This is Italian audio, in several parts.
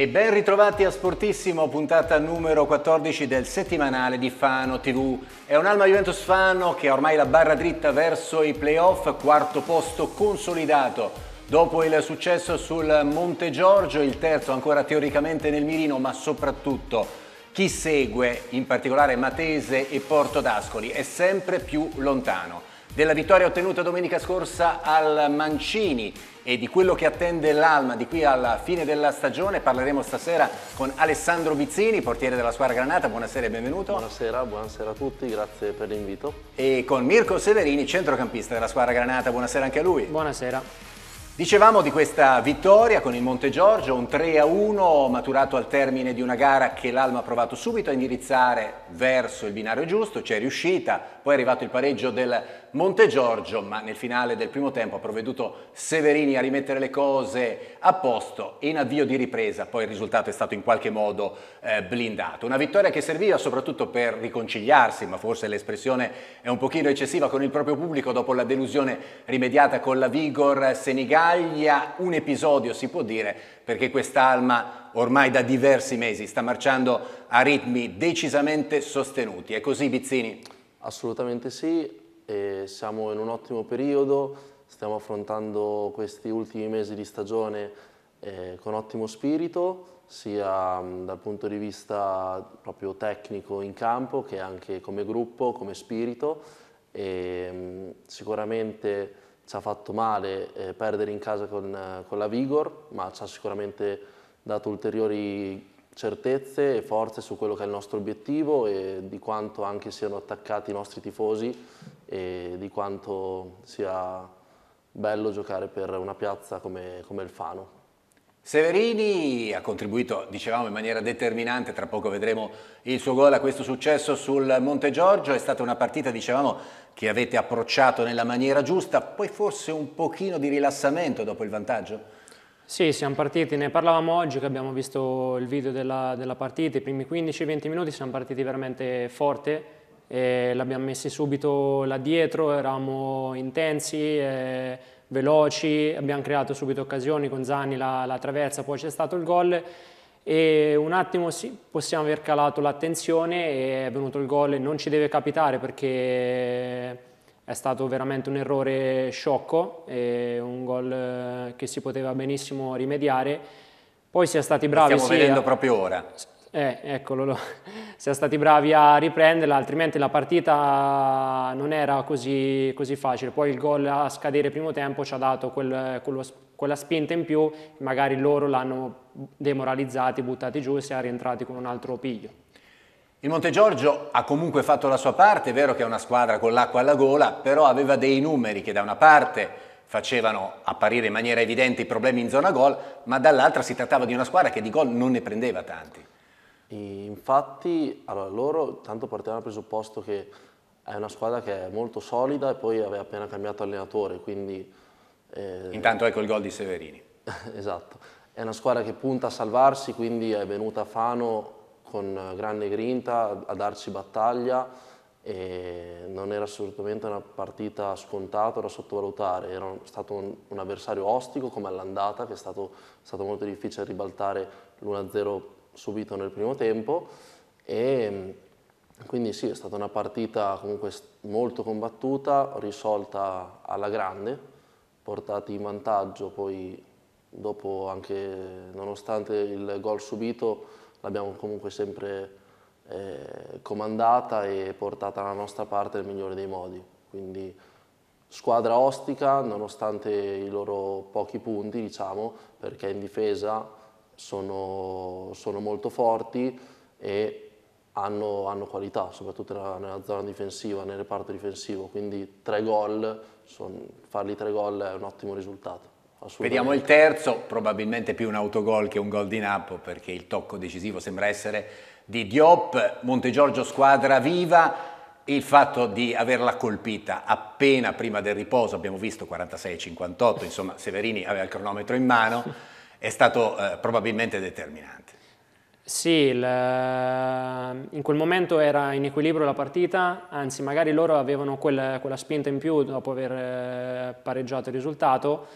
E ben ritrovati a Sportissimo, puntata numero 14 del settimanale di Fano TV. È un'alma Juventus Fano che ha ormai la barra dritta verso i playoff, quarto posto consolidato. Dopo il successo sul Monte Giorgio, il terzo ancora teoricamente nel mirino, ma soprattutto chi segue, in particolare Matese e Porto d'Ascoli, è sempre più lontano della vittoria ottenuta domenica scorsa al Mancini e di quello che attende l'Alma di qui alla fine della stagione parleremo stasera con Alessandro Bizzini, portiere della squadra Granata, buonasera e benvenuto. Buonasera, buonasera a tutti, grazie per l'invito. E con Mirko Severini, centrocampista della squadra Granata, buonasera anche a lui. Buonasera. Dicevamo di questa vittoria con il Monte Giorgio, un 3 a 1 maturato al termine di una gara che l'Alma ha provato subito a indirizzare verso il binario giusto, c'è riuscita, poi è arrivato il pareggio del Monte Giorgio, ma nel finale del primo tempo ha provveduto Severini a rimettere le cose a posto in avvio di ripresa, poi il risultato è stato in qualche modo eh, blindato. Una vittoria che serviva soprattutto per riconciliarsi, ma forse l'espressione è un pochino eccessiva, con il proprio pubblico dopo la delusione rimediata con la Vigor Senigallia, un episodio si può dire perché quest'Alma ormai da diversi mesi sta marciando a ritmi decisamente sostenuti. È così Bizzini? Assolutamente sì, e siamo in un ottimo periodo, stiamo affrontando questi ultimi mesi di stagione eh, con ottimo spirito, sia mm, dal punto di vista proprio tecnico in campo che anche come gruppo, come spirito. E, mm, sicuramente ci ha fatto male eh, perdere in casa con, eh, con la Vigor, ma ci ha sicuramente dato ulteriori certezze e forze su quello che è il nostro obiettivo e di quanto anche siano attaccati i nostri tifosi e di quanto sia bello giocare per una piazza come, come il Fano. Severini ha contribuito, dicevamo, in maniera determinante, tra poco vedremo il suo gol a questo successo sul Monte Giorgio, è stata una partita, dicevamo, che avete approcciato nella maniera giusta, poi forse un pochino di rilassamento dopo il vantaggio? Sì, siamo partiti, ne parlavamo oggi che abbiamo visto il video della, della partita, i primi 15-20 minuti siamo partiti veramente forte, l'abbiamo messi subito là dietro, eravamo intensi, eh, veloci, abbiamo creato subito occasioni con Zani la, la traversa, poi c'è stato il gol e un attimo sì, possiamo aver calato l'attenzione e è venuto il gol e non ci deve capitare perché è stato veramente un errore sciocco, un gol eh, che si poteva benissimo rimediare. Poi si è stati bravi. Lo stiamo sì, vedendo proprio ora. Eh, eccolo, lo, siamo stati bravi a riprenderla, altrimenti la partita non era così, così facile. Poi il gol a scadere primo tempo ci ha dato quel, quello, quella spinta in più, magari loro l'hanno demoralizzati, buttati giù e si è rientrati con un altro piglio. Il Montegiorgio ha comunque fatto la sua parte, è vero che è una squadra con l'acqua alla gola, però aveva dei numeri che da una parte facevano apparire in maniera evidente i problemi in zona gol, ma dall'altra si trattava di una squadra che di gol non ne prendeva tanti. Infatti, allora, loro tanto partivano dal presupposto che è una squadra che è molto solida e poi aveva appena cambiato allenatore, quindi... Eh... Intanto ecco il gol di Severini. esatto. È una squadra che punta a salvarsi, quindi è venuta a Fano con grande grinta a darci battaglia e non era assolutamente una partita scontata da sottovalutare, era stato un, un avversario ostico come all'andata che è stato, è stato molto difficile ribaltare l'1-0 subito nel primo tempo e mm, quindi sì, è stata una partita comunque molto combattuta, risolta alla grande, portati in vantaggio, poi dopo anche nonostante il gol subito l'abbiamo comunque sempre eh, comandata e portata alla nostra parte nel migliore dei modi. Quindi squadra ostica nonostante i loro pochi punti, diciamo, perché in difesa sono, sono molto forti e hanno, hanno qualità, soprattutto nella, nella, zona difensiva, nel reparto difensivo, quindi tre gol, son, farli tre gol è un ottimo risultato. Vediamo il terzo, probabilmente più un autogol che un gol di Nappo perché il tocco decisivo sembra essere di Diop, Montegiorgio squadra viva, il fatto di averla colpita appena prima del riposo, abbiamo visto 46-58, insomma Severini aveva il cronometro in mano, è stato eh, probabilmente determinante. Sì, la... Ehm, in quel momento era in equilibrio la partita, anzi magari loro avevano quella, quella spinta in più dopo aver eh, pareggiato il risultato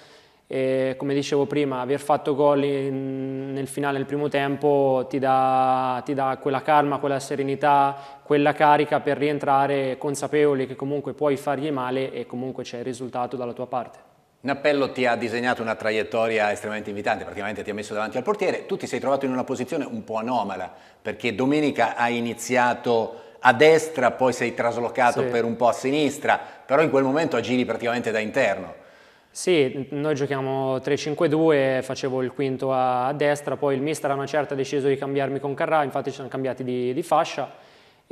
e come dicevo prima aver fatto gol in... nel finale del primo tempo ti dà, ti dà quella calma, quella serenità, quella carica per rientrare consapevoli che comunque puoi fargli male e comunque c'è il risultato dalla tua parte. Nappello ti ha disegnato una traiettoria estremamente invitante, praticamente ti ha messo davanti al portiere, tu ti sei trovato in una posizione un po' anomala, perché domenica hai iniziato a destra, poi sei traslocato sì. per un po' a sinistra, però in quel momento agiri praticamente da interno. Sì, noi giochiamo 3-5-2, facevo il quinto a destra, poi il mister a una certa ha deciso di cambiarmi con Carrà, infatti ci hanno cambiati di, di fascia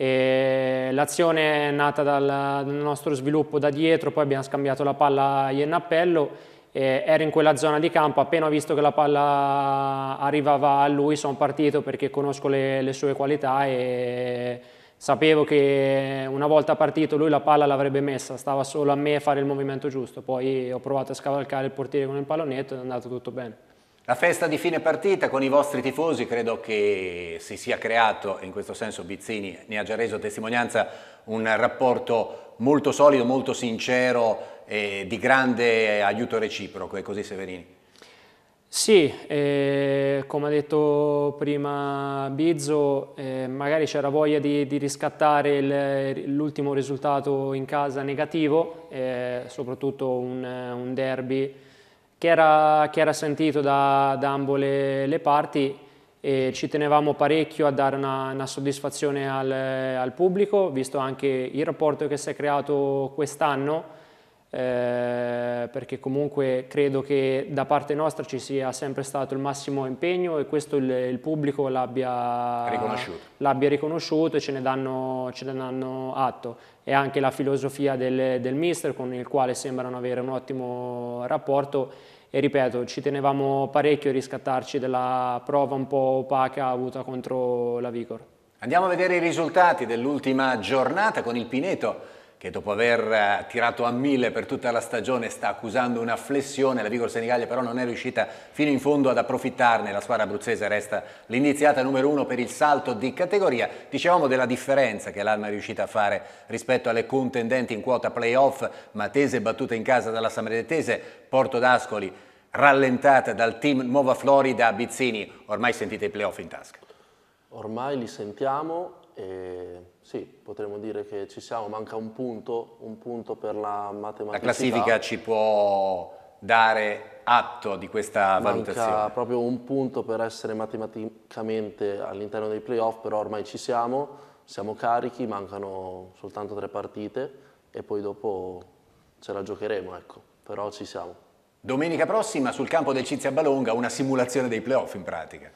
L'azione è nata dal nostro sviluppo da dietro, poi abbiamo scambiato la palla a Iennappello, ero in quella zona di campo, appena ho visto che la palla arrivava a lui sono partito perché conosco le, le sue qualità e sapevo che una volta partito lui la palla l'avrebbe messa, stava solo a me fare il movimento giusto, poi ho provato a scavalcare il portiere con il pallonetto e è andato tutto bene. La festa di fine partita con i vostri tifosi credo che si sia creato, in questo senso Bizzini ne ha già reso testimonianza, un rapporto molto solido, molto sincero e di grande aiuto reciproco, è così Severini? Sì, eh, come ha detto prima Bizzo, eh, magari c'era voglia di, di riscattare l'ultimo risultato in casa negativo, eh, soprattutto un, un derby che era, che era sentito da, da ambo le, le, parti e ci tenevamo parecchio a dare una, una soddisfazione al, al pubblico, visto anche il rapporto che si è creato quest'anno eh, perché comunque credo che da parte nostra ci sia sempre stato il massimo impegno e questo il, il pubblico l'abbia riconosciuto. l'abbia riconosciuto. e ce ne, danno, ce ne danno atto. E anche la filosofia del, del mister con il quale sembrano avere un ottimo rapporto e ripeto, ci tenevamo parecchio a riscattarci della prova un po' opaca avuta contro la Vigor. Andiamo a vedere i risultati dell'ultima giornata con il Pineto che dopo aver eh, tirato a mille per tutta la stagione sta accusando una flessione, la Vigor Senigallia però non è riuscita fino in fondo ad approfittarne, la squadra abruzzese resta l'iniziata numero uno per il salto di categoria, dicevamo della differenza che l'Alma è riuscita a fare rispetto alle contendenti in quota playoff, Matese battuta in casa dalla Samredetese, Porto d'Ascoli rallentata dal team Nuova Florida Bizzini, ormai sentite i playoff in tasca. Ormai li sentiamo e sì, potremmo dire che ci siamo, manca un punto, un punto per la matematica. La classifica ci può dare atto di questa manca valutazione? Manca proprio un punto per essere matematicamente all'interno dei playoff, però ormai ci siamo, siamo carichi, mancano soltanto tre partite e poi dopo ce la giocheremo, ecco, però ci siamo. Domenica prossima sul campo del Cizia Balonga una simulazione dei playoff in pratica.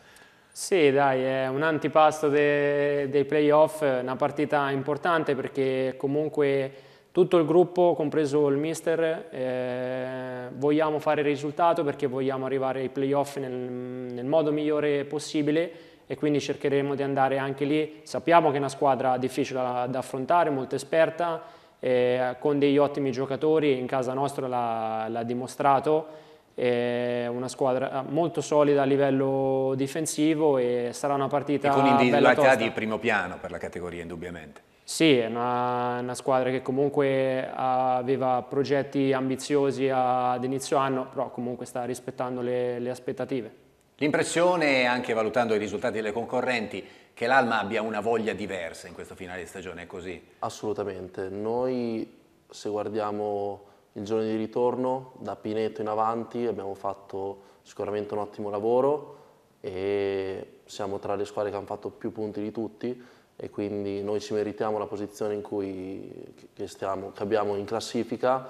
Sì, dai, è un antipasto de dei playoff, una partita importante perché comunque tutto il gruppo, compreso il mister, eh, vogliamo fare il risultato perché vogliamo arrivare ai playoff nel, nel modo migliore possibile e quindi cercheremo di andare anche lì. Sappiamo che è una squadra difficile da affrontare, molto esperta, eh, con degli ottimi giocatori, in casa nostra l'ha dimostrato è una squadra eh, molto solida a livello difensivo e sarà una partita e con individualità di primo piano per la categoria indubbiamente. Sì, è una, una, squadra che comunque aveva progetti ambiziosi ad inizio anno, però comunque sta rispettando le, le aspettative. L'impressione, anche valutando i risultati delle concorrenti, che l'Alma abbia una voglia diversa in questo finale di stagione, è così? Assolutamente. Noi, se guardiamo il giorno di ritorno, da Pineto in avanti, abbiamo fatto sicuramente un ottimo lavoro e siamo tra le squadre che hanno fatto più punti di tutti e quindi noi ci meritiamo la posizione in cui che, stiamo, che abbiamo in classifica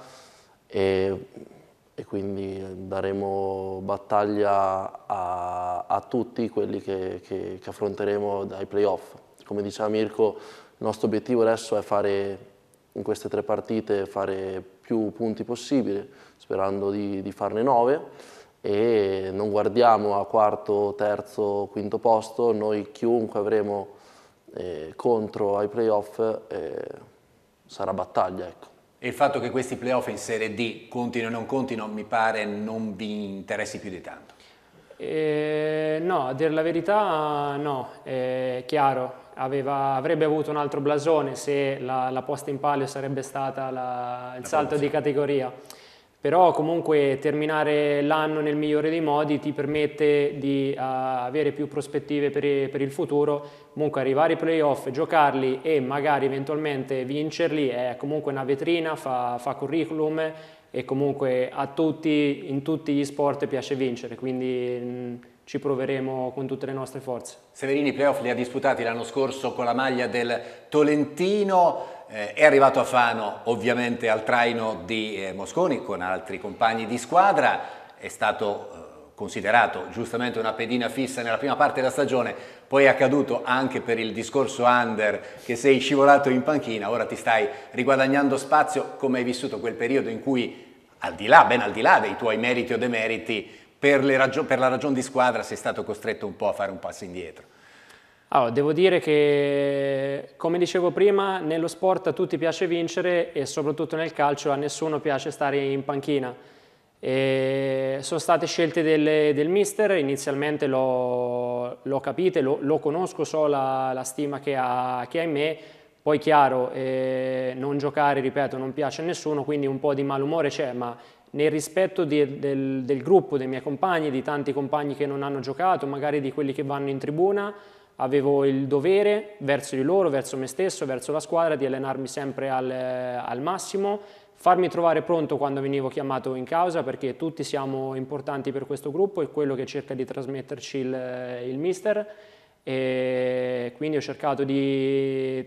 e, e, quindi daremo battaglia a, a tutti quelli che, che, che affronteremo dai playoff. Come diceva Mirko, il nostro obiettivo adesso è fare in queste tre partite fare più punti possibile, sperando di, di farne 9 e non guardiamo a quarto, terzo, quinto posto, noi chiunque avremo eh, contro ai playoff eh, sarà battaglia. Ecco. E il fatto che questi playoff in Serie D contino o non contino mi pare non vi interessi più di tanto? Eh, no, a dire la verità no, è chiaro, aveva, avrebbe avuto un altro blasone se la, la posta in palio sarebbe stata la, il la salto di categoria. Però comunque terminare l'anno nel migliore dei modi ti permette di uh, avere più prospettive per, per, il futuro, comunque arrivare ai playoff, giocarli e magari eventualmente vincerli è comunque una vetrina, fa, fa curriculum e comunque tutti, in tutti gli sport piace vincere, quindi mm, ci proveremo con tutte le nostre forze. Severini i playoff li ha disputati l'anno scorso con la maglia del Tolentino, eh, è arrivato a Fano ovviamente al traino di eh, Mosconi con altri compagni di squadra, è stato eh, considerato giustamente una pedina fissa nella prima parte della stagione, poi è accaduto anche per il discorso under che sei scivolato in panchina, ora ti stai riguadagnando spazio, come hai vissuto quel periodo in cui al di là, ben al di là dei tuoi meriti o demeriti, per, ragio- per la ragione di squadra sei stato costretto un po' a fare un passo indietro? Allora, devo dire che, come dicevo prima, nello sport a tutti piace vincere e soprattutto nel calcio a nessuno piace stare in panchina. E sono state scelte del, del mister, inizialmente l'ho, l'ho capito, lo, lo, conosco, so la, la stima che ha, che ha, in me, poi chiaro, eh, non giocare, ripeto, non piace a nessuno, quindi un po' di malumore c'è, ma nel rispetto di, del, del gruppo, dei miei compagni, di tanti compagni che non hanno giocato, magari di quelli che vanno in tribuna, avevo il dovere verso di loro, verso me stesso, verso la squadra di allenarmi sempre al, al, massimo, farmi trovare pronto quando venivo chiamato in causa perché tutti siamo importanti per questo gruppo e quello che cerca di trasmetterci il, il mister e quindi ho cercato di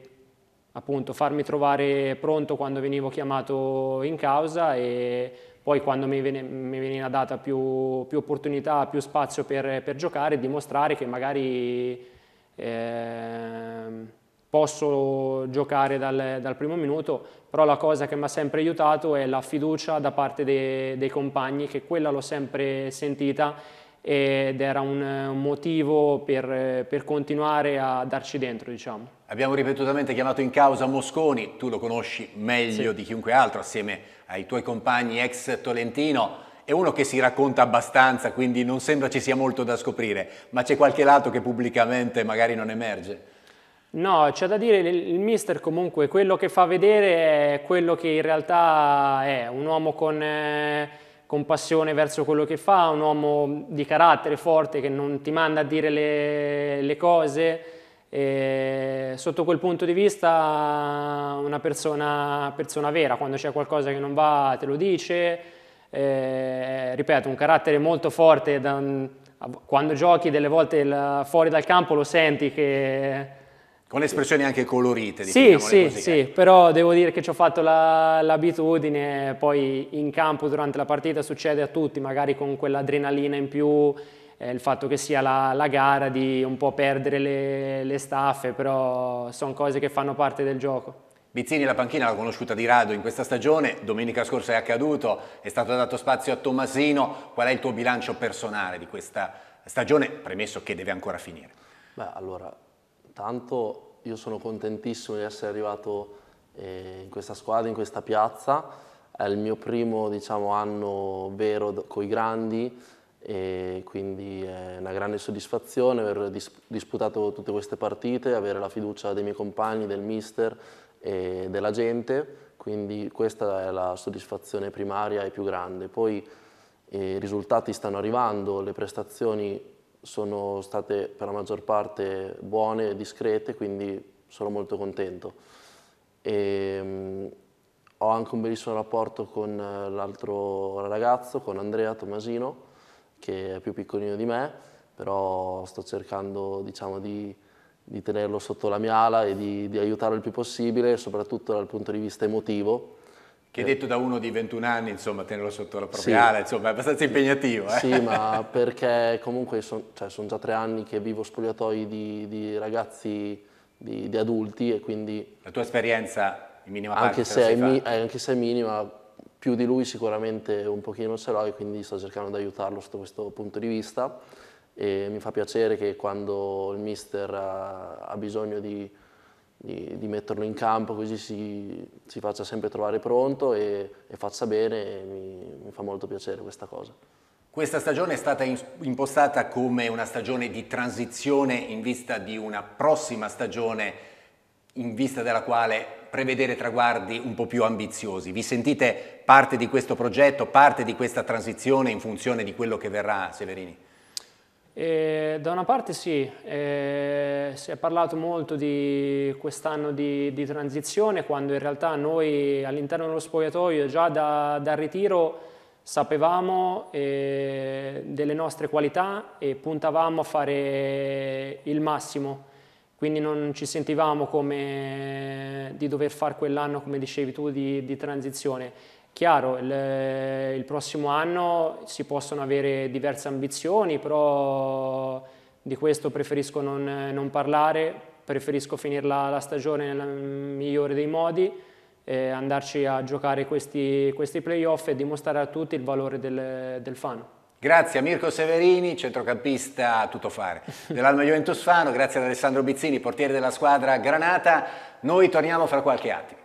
appunto farmi trovare pronto quando venivo chiamato in causa e poi quando mi, viene, mi veniva data più, più, opportunità, più spazio per, per giocare, dimostrare che magari eh, posso giocare dal, dal, primo minuto, però la cosa che mi ha sempre aiutato è la fiducia da parte de, dei compagni, che quella l'ho sempre sentita ed era un, un motivo per, per, continuare a darci dentro, diciamo. Abbiamo ripetutamente chiamato in causa Mosconi, tu lo conosci meglio sì. di chiunque altro assieme a ai tuoi compagni ex Tolentino, è uno che si racconta abbastanza, quindi non sembra ci sia molto da scoprire, ma c'è qualche lato che pubblicamente magari non emerge? No, c'è da dire, il mister comunque quello che fa vedere è quello che in realtà è, un uomo con, eh, con passione verso quello che fa, un uomo di carattere forte che non ti manda a dire le, le cose, e sotto quel punto di vista una persona, persona vera, quando c'è qualcosa che non va te lo dice, eh, ripeto, un carattere molto forte, da, quando giochi delle volte il, fuori dal campo lo senti che... Con espressioni anche colorite, diciamo. Sì, sì, sì, eh. però devo dire che ci ho fatto l'abitudine, poi in campo durante la partita succede a tutti, magari con quell'adrenalina in più, eh, il fatto che sia la, la, gara di un po' perdere le, le staffe, però sono cose che fanno parte del gioco. Bizzini la panchina l'ha conosciuta di rado in questa stagione, domenica scorsa è accaduto, è stato dato spazio a Tommasino, qual è il tuo bilancio personale di questa stagione, premesso che deve ancora finire? Beh, allora, tanto io sono contentissimo di essere arrivato eh, in questa squadra, in questa piazza, è il mio primo diciamo, anno vero con i grandi, e quindi è eh, una grande soddisfazione aver dis disputato tutte queste partite, avere la fiducia dei miei compagni, del mister e della gente, quindi questa è la soddisfazione primaria e più grande. Poi eh, i risultati stanno arrivando, le prestazioni sono state per la maggior parte buone e discrete, quindi sono molto contento. E, mh, mm, ho anche un bellissimo rapporto con eh, l'altro ragazzo, con Andrea Tomasino, che è più piccolino di me, però sto cercando diciamo, di, di, tenerlo sotto la mia ala e di, di aiutarlo il più possibile, soprattutto dal punto di vista emotivo, che detto da uno di 21 anni, insomma, tenerlo sotto la propria sì. ala, insomma, è abbastanza impegnativo. Eh? Sì, ma perché comunque sono cioè, son già tre anni che vivo spogliatoi di, di ragazzi, di, di, adulti e quindi... La tua esperienza in minima anche se è eh, Anche se è minima, più di lui sicuramente un pochino ce l'ho e quindi sto cercando di aiutarlo sotto questo punto di vista e mi fa piacere che quando il mister ha, ha bisogno di, di, di, metterlo in campo così si, si faccia sempre trovare pronto e, e faccia bene e mi, mi fa molto piacere questa cosa. Questa stagione è stata impostata come una stagione di transizione in vista di una prossima stagione in vista della quale prevedere traguardi un po' più ambiziosi. Vi sentite parte di questo progetto, parte di questa transizione in funzione di quello che verrà, Severini? Eh, da una parte sì, eh, si è parlato molto di quest'anno di, di, transizione quando in realtà noi all'interno dello spogliatoio già da, dal ritiro sapevamo eh, delle nostre qualità e puntavamo a fare il massimo quindi non ci sentivamo come di dover fare quell'anno, come dicevi tu, di, di transizione. Chiaro, il, il, prossimo anno si possono avere diverse ambizioni, però di questo preferisco non, non parlare, preferisco finire la, la, stagione nel migliore dei modi, eh, andarci a giocare questi, questi playoff e dimostrare a tutti il valore del, del fan. Grazie a Mirko Severini, centrocampista tuttofare dell'Alma Juventus Fano, grazie ad Alessandro Bizzini, portiere della squadra Granata. Noi torniamo fra qualche attimo.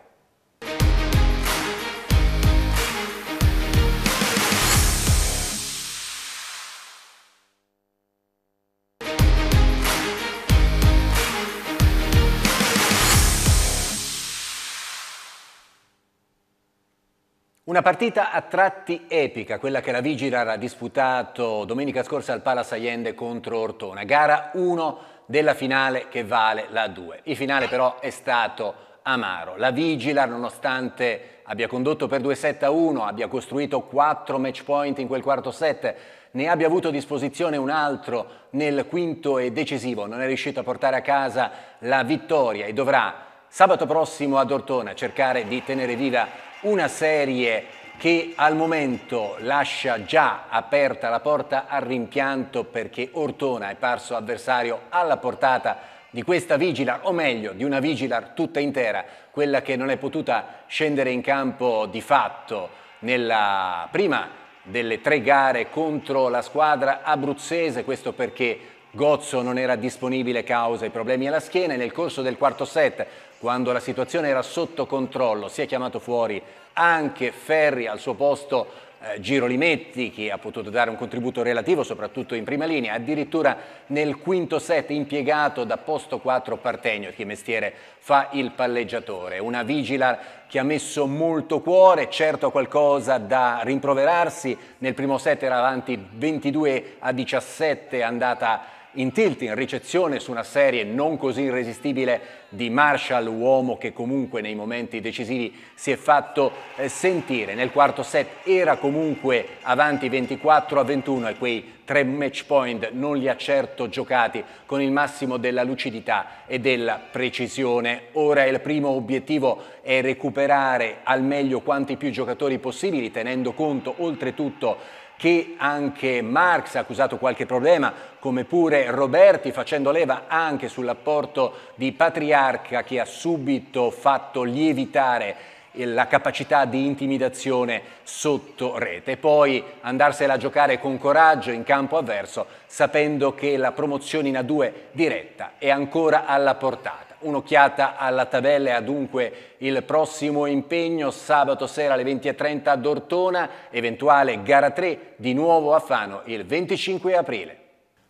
Una partita a tratti epica, quella che la Vigilar ha disputato domenica scorsa al Palace Allende contro Ortona, gara 1 della finale che vale la 2. Il finale però è stato amaro. La Vigilar, nonostante abbia condotto per 2 7 a 1, abbia costruito 4 match point in quel quarto set, ne abbia avuto a disposizione un altro nel quinto e decisivo, non è riuscito a portare a casa la vittoria e dovrà sabato prossimo ad Ortona cercare di tenere viva una serie che al momento lascia già aperta la porta al rimpianto perché Ortona è parso avversario alla portata di questa vigila, o meglio di una vigila tutta intera, quella che non è potuta scendere in campo di fatto nella prima delle tre gare contro la squadra abruzzese, questo perché Gozzo non era disponibile causa i problemi alla schiena e nel corso del quarto set quando la situazione era sotto controllo, si è chiamato fuori anche Ferri al suo posto eh, Giro Limetti che ha potuto dare un contributo relativo soprattutto in prima linea, addirittura nel quinto set impiegato da posto 4 Partegno che mestiere fa il palleggiatore, una vigila che ha messo molto cuore, certo qualcosa da rimproverarsi, nel primo set era avanti 22 a 17 andata in tilt, in ricezione su una serie non così irresistibile di Marshall, uomo che comunque nei momenti decisivi si è fatto eh, sentire. Nel quarto set era comunque avanti 24 a 21 e quei tre match point non li ha certo giocati con il massimo della lucidità e della precisione. Ora il primo obiettivo è recuperare al meglio quanti più giocatori possibili, tenendo conto oltretutto che anche Marx ha accusato qualche problema, come pure Roberti, facendo leva anche sull'apporto di Patriarca che ha subito fatto lievitare la capacità di intimidazione sotto rete. Poi andarsela a giocare con coraggio in campo avverso, sapendo che la promozione in A2 diretta è ancora alla portata. Un'occhiata alla tabella e dunque il prossimo impegno sabato sera alle 20.30 ad Ortona, eventuale gara 3 di nuovo a Fano il 25 aprile.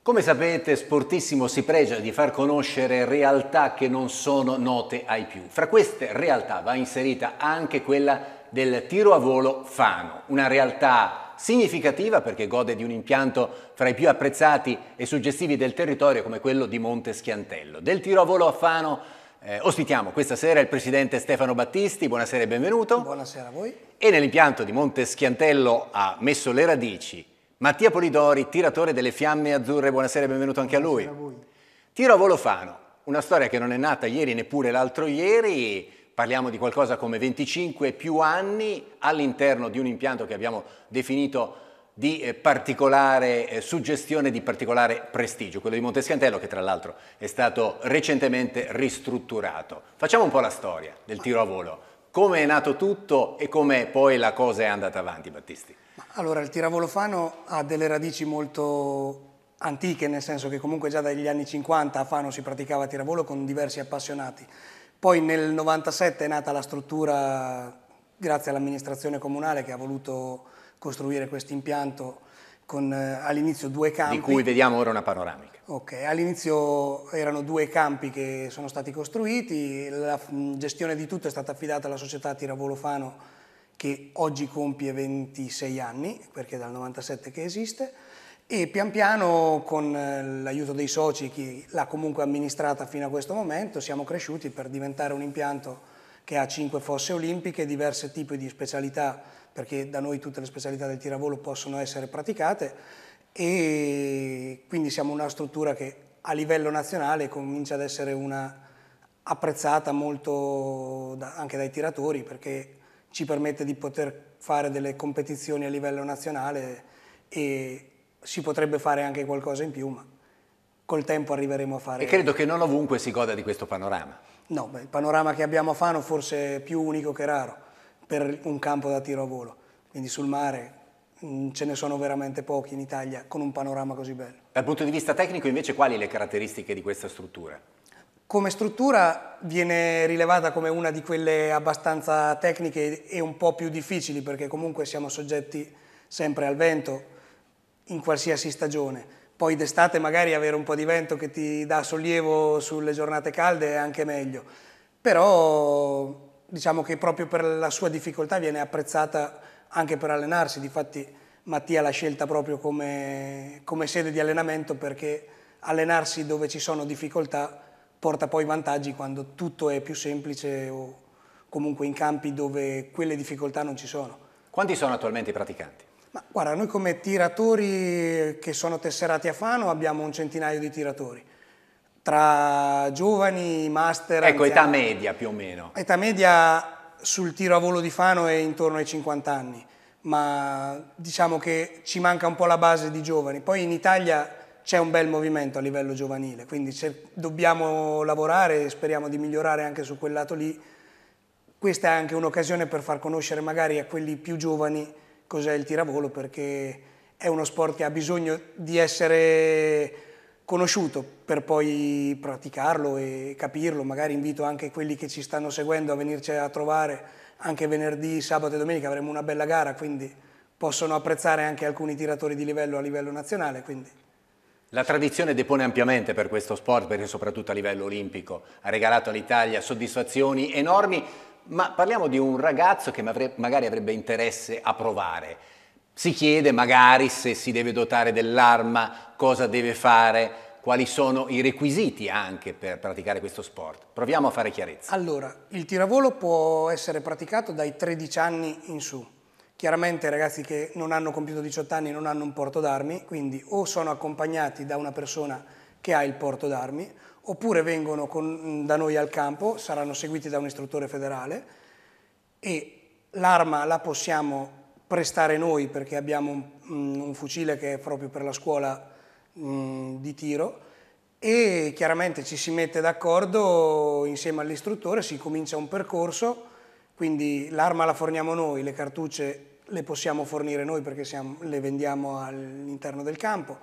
Come sapete Sportissimo si pregia di far conoscere realtà che non sono note ai più. Fra queste realtà va inserita anche quella del tiro a volo Fano, una realtà significativa perché gode di un impianto fra i più apprezzati e suggestivi del territorio come quello di Monte Schiantello. Del tiro a volo a Fano eh, ospitiamo questa sera il presidente Stefano Battisti, buonasera e benvenuto. Buonasera a voi. E nell'impianto di Monte Schiantello ha messo le radici Mattia Polidori, tiratore delle fiamme azzurre, buonasera e benvenuto anche buonasera a lui. Buonasera A voi. tiro a volo Fano, una storia che non è nata ieri neppure l'altro ieri, parliamo di qualcosa come 25 più anni all'interno di un impianto che abbiamo definito di eh, particolare eh, suggestione, di particolare prestigio, quello di Montescantello che tra l'altro è stato recentemente ristrutturato. Facciamo un po' la storia del tiro a volo, come è nato tutto e come poi la cosa è andata avanti Battisti. Allora il tiro a volo Fano ha delle radici molto antiche, nel senso che comunque già dagli anni 50 a Fano si praticava tiravolo con diversi appassionati. Poi nel 97 è nata la struttura grazie all'amministrazione comunale che ha voluto costruire questo impianto con eh, all'inizio due campi. Di cui vediamo ora una panoramica. Ok, all'inizio erano due campi che sono stati costruiti, la gestione di tutto è stata affidata alla società Tiravolo Fano che oggi compie 26 anni, perché è dal 97 che esiste, e pian piano con eh, l'aiuto dei soci, chi l'ha comunque amministrata fino a questo momento, siamo cresciuti per diventare un impianto che ha cinque fosse olimpiche, diversi tipi di specialità, perché da noi tutte le specialità del tiravolo possono essere praticate e quindi siamo una struttura che a livello nazionale comincia ad essere una apprezzata molto da, anche dai tiratori perché ci permette di poter fare delle competizioni a livello nazionale e si potrebbe fare anche qualcosa in più, ma col tempo arriveremo a fare... E credo che non ovunque si goda di questo panorama. No, beh, il panorama che abbiamo a Fano forse è più unico che raro per un campo da tiro a volo, quindi sul mare mh, mm, ce ne sono veramente pochi in Italia con un panorama così bello. Dal punto di vista tecnico invece quali le caratteristiche di questa struttura? Come struttura viene rilevata come una di quelle abbastanza tecniche e un po' più difficili perché comunque siamo soggetti sempre al vento, in qualsiasi stagione. Poi d'estate magari avere un po' di vento che ti dà sollievo sulle giornate calde è anche meglio, però diciamo che proprio per la sua difficoltà viene apprezzata anche per allenarsi, difatti Mattia l'ha scelta proprio come, come sede di allenamento perché allenarsi dove ci sono difficoltà porta poi vantaggi quando tutto è più semplice o comunque in campi dove quelle difficoltà non ci sono. Quanti sono attualmente i praticanti? Ma guarda, noi come tiratori che sono tesserati a Fano abbiamo un centinaio di tiratori. Tra giovani, master... Ecco, anziani. età media più o meno. Età media sul tiro a volo di Fano è intorno ai 50 anni, ma diciamo che ci manca un po' la base di giovani. Poi in Italia c'è un bel movimento a livello giovanile, quindi dobbiamo lavorare e speriamo di migliorare anche su quel lato lì. Questa è anche un'occasione per far conoscere magari a quelli più giovani cos'è il tiravolo perché è uno sport che ha bisogno di essere conosciuto per poi praticarlo e capirlo. Magari invito anche quelli che ci stanno seguendo a venirci a trovare anche venerdì, sabato e domenica avremo una bella gara, quindi possono apprezzare anche alcuni tiratori di livello a livello nazionale. Quindi. La tradizione depone ampiamente per questo sport, perché soprattutto a livello olimpico ha regalato all'Italia soddisfazioni enormi ma parliamo di un ragazzo che magari avrebbe interesse a provare. Si chiede magari se si deve dotare dell'arma, cosa deve fare, quali sono i requisiti anche per praticare questo sport. Proviamo a fare chiarezza. Allora, il tiravolo può essere praticato dai 13 anni in su. Chiaramente ragazzi che non hanno compiuto 18 anni non hanno un porto d'armi, quindi o sono accompagnati da una persona che ha il porto d'armi oppure vengono con, mm, da noi al campo, saranno seguiti da un istruttore federale e l'arma la possiamo prestare noi perché abbiamo un, mm, un fucile che è proprio per la scuola mh, mm, di tiro e chiaramente ci si mette d'accordo insieme all'istruttore, si comincia un percorso, quindi l'arma la forniamo noi, le cartucce le possiamo fornire noi perché siamo, le vendiamo all'interno del campo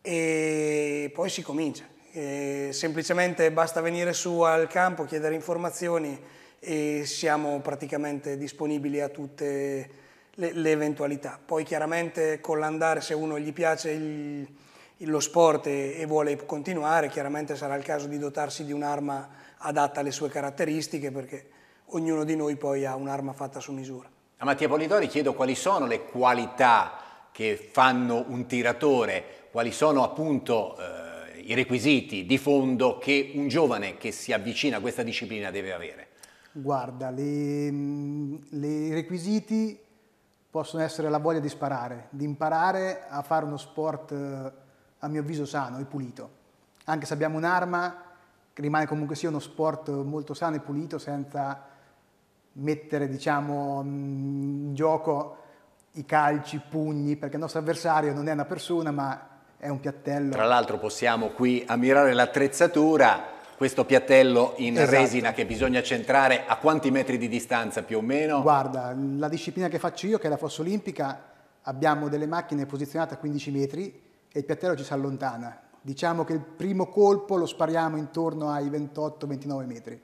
e poi si comincia. E eh, semplicemente basta venire su al campo, chiedere informazioni e siamo praticamente disponibili a tutte le, le eventualità. Poi chiaramente con l'andare, se uno gli piace il, lo sport e, e vuole continuare, chiaramente sarà il caso di dotarsi di un'arma adatta alle sue caratteristiche perché ognuno di noi poi ha un'arma fatta su misura. A Mattia Polidori chiedo quali sono le qualità che fanno un tiratore, quali sono appunto... Eh i requisiti di fondo che un giovane che si avvicina a questa disciplina deve avere? Guarda, i mm, requisiti possono essere la voglia di sparare, di imparare a fare uno sport eh, a mio avviso sano e pulito. Anche se abbiamo un'arma, rimane comunque sia uno sport molto sano e pulito senza mettere diciamo, mm, in gioco i calci, i pugni, perché il nostro avversario non è una persona ma è un piattello. Tra l'altro possiamo qui ammirare l'attrezzatura, questo piattello in esatto. resina che bisogna centrare a quanti metri di distanza più o meno? Guarda, la disciplina che faccio io, che è la fossa olimpica, abbiamo delle macchine posizionate a 15 metri e il piattello ci si allontana. Diciamo che il primo colpo lo spariamo intorno ai 28-29 metri.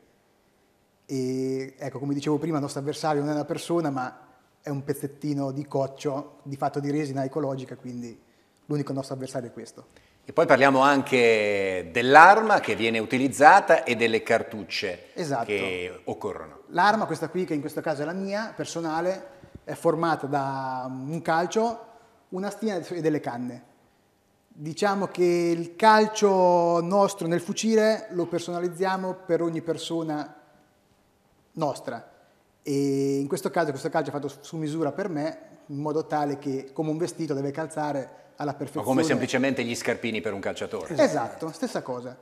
E ecco, come dicevo prima, il nostro avversario non è una persona, ma è un pezzettino di coccio, di fatto di resina ecologica, quindi l'unico nostro avversario è questo. E poi parliamo anche dell'arma che viene utilizzata e delle cartucce esatto. che occorrono. L'arma, questa qui, che in questo caso è la mia, personale, è formata da un calcio, una stina e delle canne. Diciamo che il calcio nostro nel fucile lo personalizziamo per ogni persona nostra. E in questo caso questo calcio è fatto su misura per me, in modo tale che come un vestito deve calzare alla perfezione. Ma come semplicemente gli scarpini per un calciatore. Esatto, esatto stessa cosa.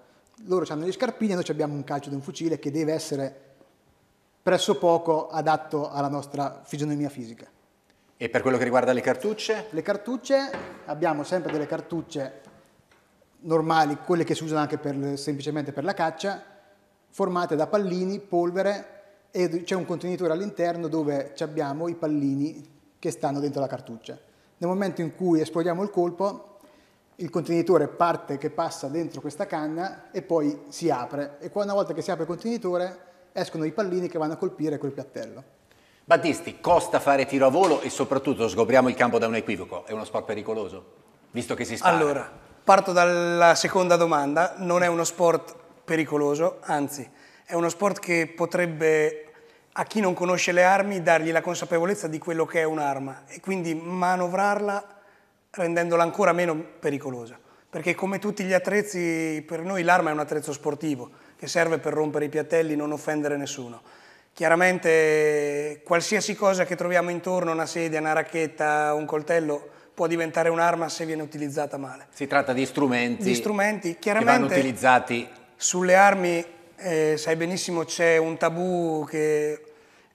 Loro hanno gli scarpini, e noi abbiamo un calcio di un fucile che deve essere presso poco adatto alla nostra fisionomia fisica. E per quello che riguarda le cartucce? Le cartucce, abbiamo sempre delle cartucce normali, quelle che si usano anche per, semplicemente per la caccia, formate da pallini, polvere e c'è un contenitore all'interno dove abbiamo i pallini che stanno dentro la cartuccia. Nel momento in cui esplodiamo il colpo, il contenitore parte che passa dentro questa canna e poi si apre. E poi una volta che si apre il contenitore escono i pallini che vanno a colpire quel piattello. Battisti, costa fare tiro a volo e soprattutto scopriamo il campo da un equivoco. È uno sport pericoloso, visto che si spara. Allora, parto dalla seconda domanda. Non è uno sport pericoloso, anzi, è uno sport che potrebbe a chi non conosce le armi dargli la consapevolezza di quello che è un'arma e quindi manovrarla rendendola ancora meno pericolosa. Perché come tutti gli attrezzi, per noi l'arma è un attrezzo sportivo che serve per rompere i piattelli, non offendere nessuno. Chiaramente qualsiasi cosa che troviamo intorno, una sedia, una racchetta, un coltello, può diventare un'arma se viene utilizzata male. Si tratta di strumenti, di strumenti chiaramente, che vanno utilizzati sulle armi eh, sai benissimo c'è un tabù che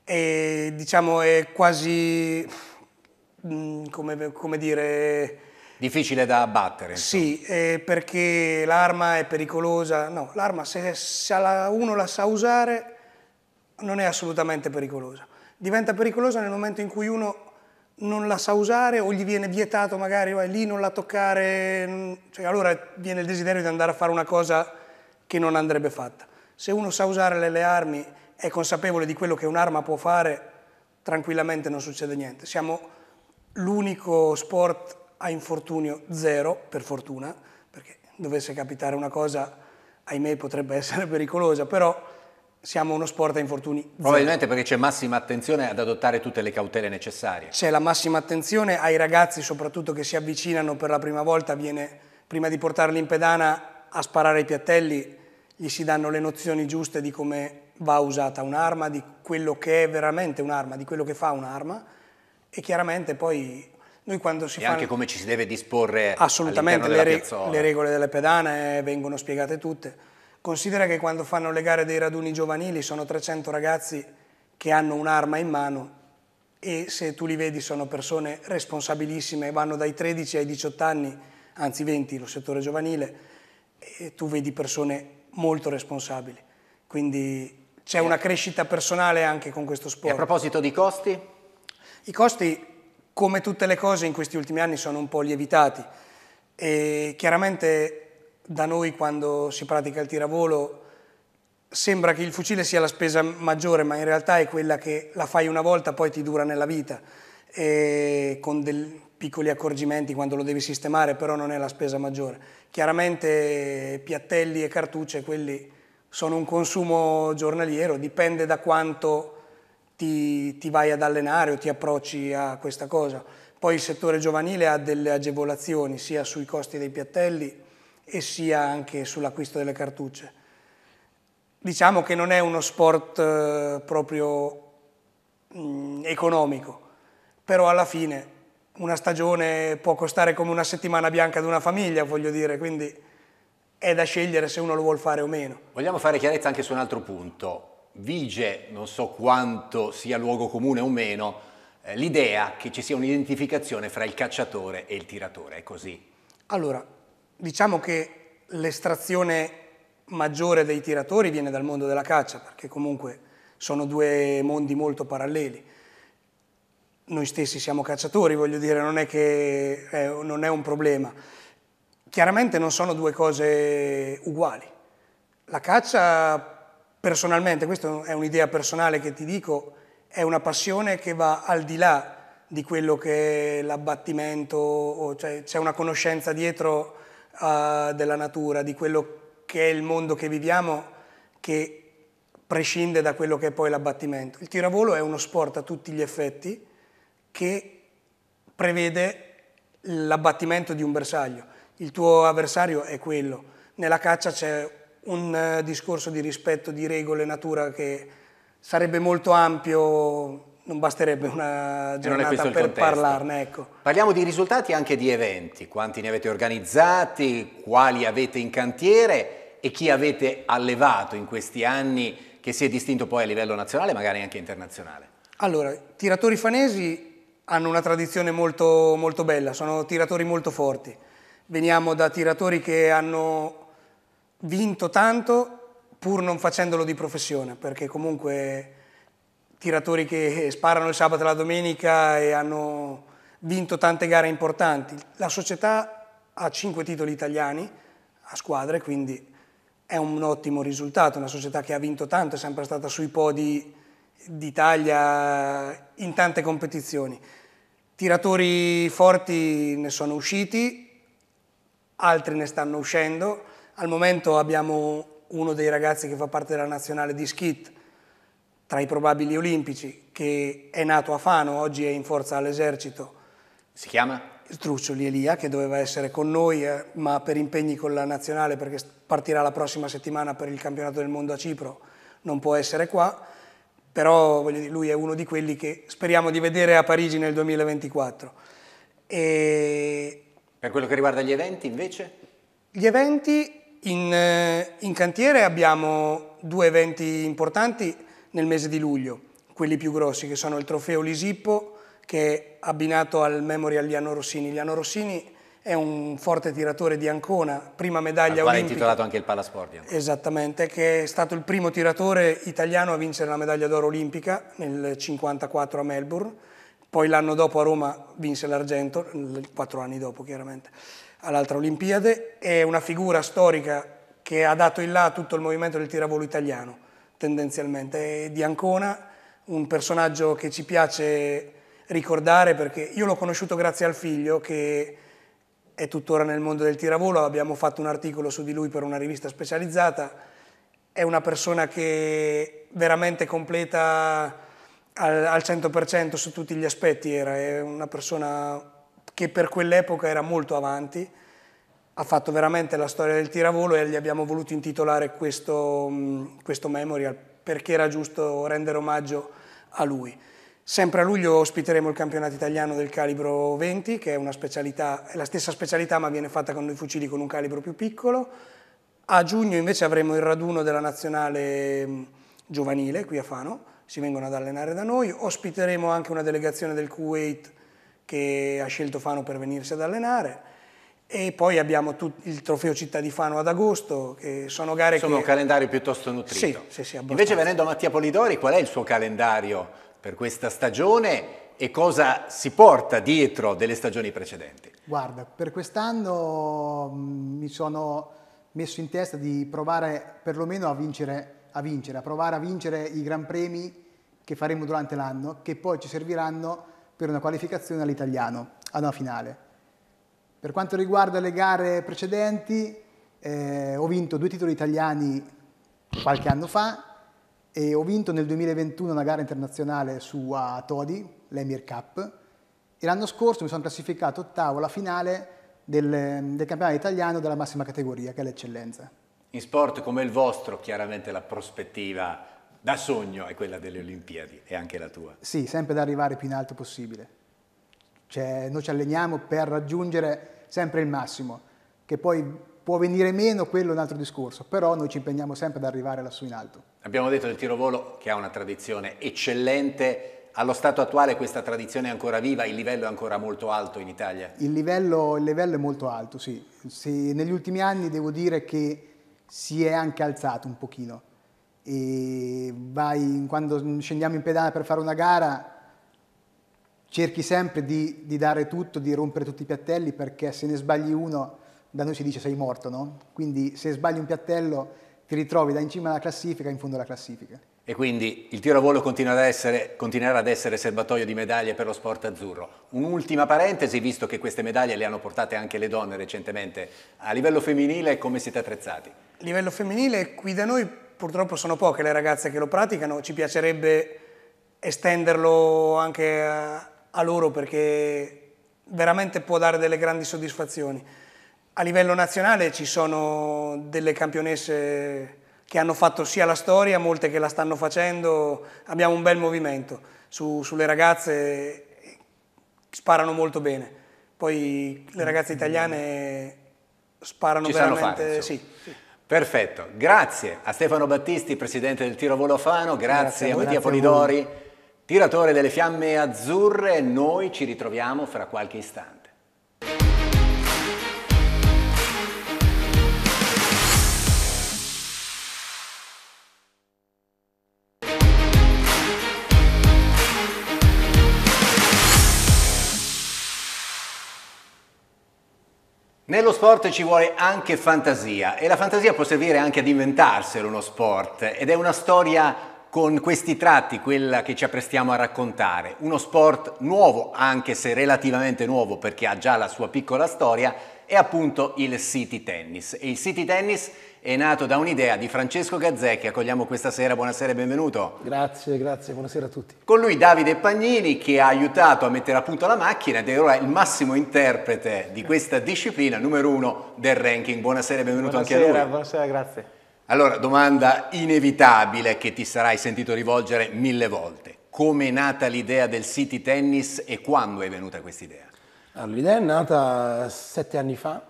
è, diciamo, è quasi, mm, come, come, dire... Difficile da abbattere. Sì, eh, perché l'arma è pericolosa. No, l'arma se, se uno la sa usare non è assolutamente pericolosa. Diventa pericolosa nel momento in cui uno non la sa usare o gli viene vietato magari vai lì non la toccare, mm, cioè, allora viene il desiderio di andare a fare una cosa che non andrebbe fatta. Se uno sa usare le armi, è consapevole di quello che un'arma può fare, tranquillamente non succede niente. Siamo l'unico sport a infortunio zero, per fortuna, perché dovesse capitare una cosa, ahimè, potrebbe essere pericolosa, però siamo uno sport a infortuni zero. Probabilmente perché c'è massima attenzione ad adottare tutte le cautele necessarie. C'è la massima attenzione ai ragazzi, soprattutto che si avvicinano per la prima volta, viene prima di portarli in pedana a sparare i piattelli, gli si danno le nozioni giuste di come va usata un'arma, di quello che è veramente un'arma, di quello che fa un'arma e chiaramente poi noi quando si fa... E fanno... anche come ci si deve disporre Assolutamente, le, re... le, regole delle pedane eh, vengono spiegate tutte. Considera che quando fanno le gare dei raduni giovanili sono 300 ragazzi che hanno un'arma in mano e se tu li vedi sono persone responsabilissime, vanno dai 13 ai 18 anni, anzi 20 lo settore giovanile, e tu vedi persone molto responsabili. Quindi c'è una crescita personale anche con questo sport. E a proposito di costi? I costi, come tutte le cose in questi ultimi anni, sono un po' lievitati. E chiaramente da noi quando si pratica il tiravolo sembra che il fucile sia la spesa maggiore, ma in realtà è quella che la fai una volta poi ti dura nella vita, e con, del, piccoli accorgimenti quando lo devi sistemare, però non è la spesa maggiore. Chiaramente piattelli e cartucce, quelli sono un consumo giornaliero, dipende da quanto ti, ti vai ad allenare o ti approcci a questa cosa. Poi il settore giovanile ha delle agevolazioni sia sui costi dei piattelli e sia anche sull'acquisto delle cartucce. Diciamo che non è uno sport eh, proprio mm, economico, però alla fine una stagione può costare come una settimana bianca di una famiglia, voglio dire, quindi è da scegliere se uno lo vuole fare o meno. Vogliamo fare chiarezza anche su un altro punto. Vige, non so quanto sia luogo comune o meno, eh, l'idea che ci sia un'identificazione fra il cacciatore e il tiratore, è così? Allora, diciamo che l'estrazione maggiore dei tiratori viene dal mondo della caccia, perché comunque sono due mondi molto paralleli noi stessi siamo cacciatori, voglio dire, non è che è, non è un problema. Chiaramente non sono due cose uguali. La caccia, personalmente, questa è un'idea personale che ti dico, è una passione che va al di là di quello che è l'abbattimento, cioè c'è una conoscenza dietro uh, della natura, di quello che è il mondo che viviamo, che prescinde da quello che è poi l'abbattimento. Il tiravolo è uno sport a tutti gli effetti, che prevede l'abbattimento di un bersaglio. Il tuo avversario è quello. Nella caccia c'è un eh, discorso di rispetto di regole, natura che sarebbe molto ampio non basterebbe una giornata per parlarne. Ecco. Parliamo di risultati anche di eventi, quanti ne avete organizzati, quali avete in cantiere e chi avete allevato in questi anni che si è distinto poi a livello nazionale, magari anche internazionale. Allora, Tiratori Fanesi hanno una tradizione molto, molto bella, sono tiratori molto forti. Veniamo da tiratori che hanno vinto tanto pur non facendolo di professione, perché comunque tiratori che sparano il sabato e la domenica e hanno vinto tante gare importanti. La società ha cinque titoli italiani a squadre, quindi è un ottimo risultato, una società che ha vinto tanto, è sempre stata sui podi d'Italia in tante competizioni. Tiratori forti ne sono usciti, altri ne stanno uscendo. Al momento abbiamo uno dei ragazzi che fa parte della nazionale di skit, tra i probabili olimpici, che è nato a Fano, oggi è in forza all'esercito. Si chiama? Truccioli Elia, che doveva essere con noi, eh, ma per impegni con la nazionale, perché partirà la prossima settimana per il campionato del mondo a Cipro, non può essere qua però dire, lui è uno di quelli che speriamo di vedere a Parigi nel 2024. E... Per quello che riguarda gli eventi invece? Gli eventi in, eh, in cantiere abbiamo due eventi importanti nel mese di luglio, quelli più grossi che sono il trofeo Lisippo che è abbinato al Memorial Liano Rossini. Liano Rossini è un forte tiratore di Ancona, prima medaglia Al olimpica. Ha intitolato anche il Palasport di Ancona. Esattamente, che è stato il primo tiratore italiano a vincere la medaglia d'oro olimpica nel 1954 a Melbourne, poi l'anno dopo a Roma vinse l'argento, quattro anni dopo chiaramente, all'altra Olimpiade, è una figura storica che ha dato in là tutto il movimento del tiravolo italiano, tendenzialmente, è di Ancona, un personaggio che ci piace ricordare perché io l'ho conosciuto grazie al figlio che è tuttora nel mondo del tiravolo, abbiamo fatto un articolo su di lui per una rivista specializzata, è una persona che veramente completa al, al 100% su tutti gli aspetti, era è una persona che per quell'epoca era molto avanti, ha fatto veramente la storia del tiravolo e gli abbiamo voluto intitolare questo, questo memorial perché era giusto rendere omaggio a lui. Sempre a luglio ospiteremo il campionato italiano del calibro 20, che è, è la stessa specialità ma viene fatta con i fucili con un calibro più piccolo. A giugno invece avremo il raduno della nazionale mm, giovanile qui a Fano, si vengono ad allenare da noi. Ospiteremo anche una delegazione del Kuwait che ha scelto Fano per venirsi ad allenare. E poi abbiamo il trofeo Città di Fano ad agosto, che sono gare Insomma, che... un calendario piuttosto nutrito. Sì, sì, sì, abbastanza. Invece venendo a Mattia Polidori, qual è il suo calendario per questa stagione e cosa si porta dietro delle stagioni precedenti? Guarda, per quest'anno mm, mi sono messo in testa di provare perlomeno a vincere, a vincere, a provare a vincere i gran premi che faremo durante l'anno, che poi ci serviranno per una qualificazione all'italiano, a una finale. Per quanto riguarda le gare precedenti, eh, ho vinto due titoli italiani qualche anno fa, e ho vinto nel 2021 una gara internazionale su a Todi, l'Emir Cup, e l'anno scorso mi sono classificato ottavo alla finale del, del campionato italiano della massima categoria, che è l'eccellenza. In sport come il vostro, chiaramente la prospettiva da sogno è quella delle Olimpiadi e anche la tua. Sì, sempre da arrivare più in alto possibile. Cioè, noi ci alleniamo per raggiungere sempre il massimo, che poi Può venire meno, quello è un altro discorso, però noi ci impegniamo sempre ad arrivare lassù in alto. Abbiamo detto del tiro volo che ha una tradizione eccellente, allo stato attuale questa tradizione è ancora viva, il livello è ancora molto alto in Italia? Il livello, il livello è molto alto, sì. sì. Negli ultimi anni devo dire che si è anche alzato un pochino. Vai, quando scendiamo in pedana per fare una gara, cerchi sempre di, di dare tutto, di rompere tutti i piattelli, perché se ne sbagli uno da noi si dice sei morto, no? Quindi se sbagli un piattello ti ritrovi da in cima alla classifica in fondo alla classifica. E quindi il tiro a volo continuerà ad, essere, continuerà ad essere serbatoio di medaglie per lo sport azzurro. Un'ultima parentesi, visto che queste medaglie le hanno portate anche le donne recentemente, a livello femminile come siete attrezzati? A livello femminile qui da noi purtroppo sono poche le ragazze che lo praticano, ci piacerebbe estenderlo anche a, a loro perché veramente può dare delle grandi soddisfazioni. A livello nazionale ci sono delle campionesse che hanno fatto sia la storia, molte che la stanno facendo, abbiamo un bel movimento Su, sulle ragazze, sparano molto bene. Poi le ragazze italiane sparano ci veramente... Sì, sì. Perfetto, grazie a Stefano Battisti, presidente del Tiro Volofano, grazie, grazie a Mattia Polidori, tiratore delle fiamme azzurre, noi ci ritroviamo fra qualche istante. Nello sport ci vuole anche fantasia e la fantasia può servire anche ad inventarselo uno sport ed è una storia con questi tratti quella che ci apprestiamo a raccontare. Uno sport nuovo, anche se relativamente nuovo perché ha già la sua piccola storia, è appunto il city tennis. E il city tennis è nato da un'idea di Francesco Gazzè che accogliamo questa sera. Buonasera e benvenuto. Grazie, grazie, buonasera a tutti. Con lui Davide Pagnini che ha aiutato a mettere a punto la macchina ed è ora il massimo interprete di questa disciplina, numero uno del ranking. Buonasera e benvenuto buonasera, anche a lui. Buonasera, grazie. Allora, domanda inevitabile che ti sarai sentito rivolgere mille volte. Come è nata l'idea del City Tennis e quando è venuta questa idea? Allora, l'idea è nata sette anni fa